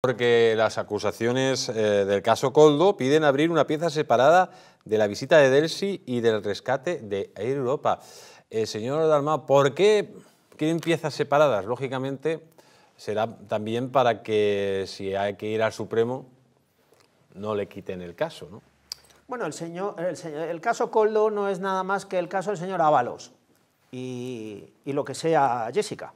Porque las acusaciones eh, del caso Coldo piden abrir una pieza separada de la visita de Delsi y del rescate de Europa. Eh, señor Dalma, ¿por qué quieren piezas separadas? Lógicamente será también para que si hay que ir al Supremo no le quiten el caso, ¿no? Bueno, el, señor, el, caso Coldo no es nada más que el caso del señor Ábalos y lo que sea Jessica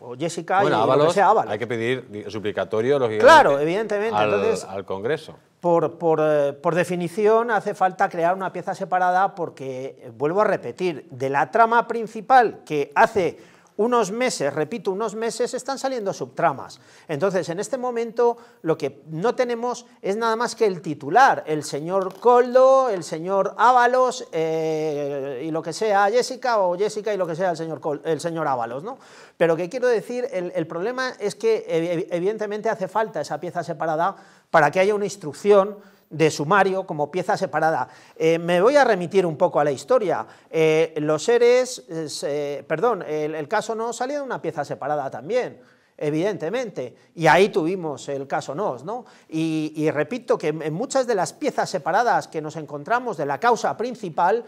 o Jessica y lo Hay que pedir suplicatorio, Claro, evidentemente. Al, Congreso. Por, por, eh, por, definición hace falta crear una pieza separada porque, eh, vuelvo a repetir, de la trama principal que hace unos meses, repito, unos meses, están saliendo subtramas. Entonces, en este momento lo que no tenemos es nada más que el titular, el señor Coldo, el señor Ábalos eh, y lo que sea Jessica o Jessica y lo que sea el señor, el señor Ábalos. ¿no? Pero que quiero decir, el, el problema es que evidentemente hace falta esa pieza separada para que haya una instrucción de sumario como pieza separada. Eh, me voy a remitir un poco a la historia. Eh, los seres, eh, perdón, el, caso no salía de una pieza separada también evidentemente, y ahí tuvimos el caso NOS, ¿no? Y, y, repito que en muchas de las piezas separadas que nos encontramos de la causa principal,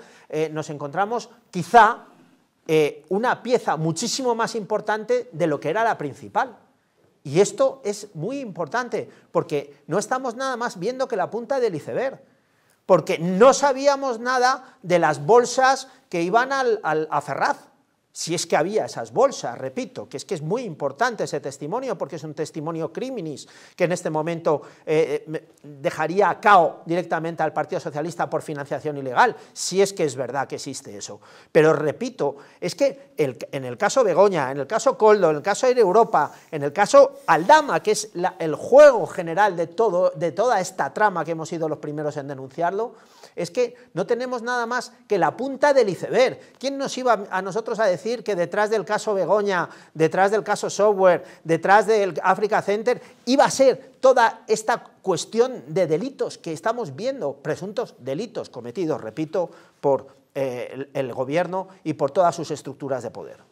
nos encontramos quizá una pieza muchísimo más importante de lo que era la principal. Y esto es muy importante, porque no estamos nada más viendo que la punta del iceberg, porque no sabíamos nada de las bolsas que iban al, al, a Ferraz, si es que había esas bolsas, repito, que es que es muy importante ese testimonio porque es un testimonio criminis que en este momento eh, eh, dejaría a cao directamente al Partido Socialista por financiación ilegal, si es que es verdad que existe eso. Pero repito, es que en el caso Begoña, en el caso Coldo, en el caso Aire Europa, en el caso Aldama, que es el juego general de, todo, de toda esta trama que hemos sido los primeros en denunciarlo, es que no tenemos nada más que la punta del iceberg. ¿Quién nos iba a nosotros a decir decir que detrás del caso Begoña, detrás del caso Software, detrás del Africa Center, iba a ser toda esta cuestión de delitos que estamos viendo, presuntos delitos cometidos, repito, por eh, el gobierno y por todas sus estructuras de poder.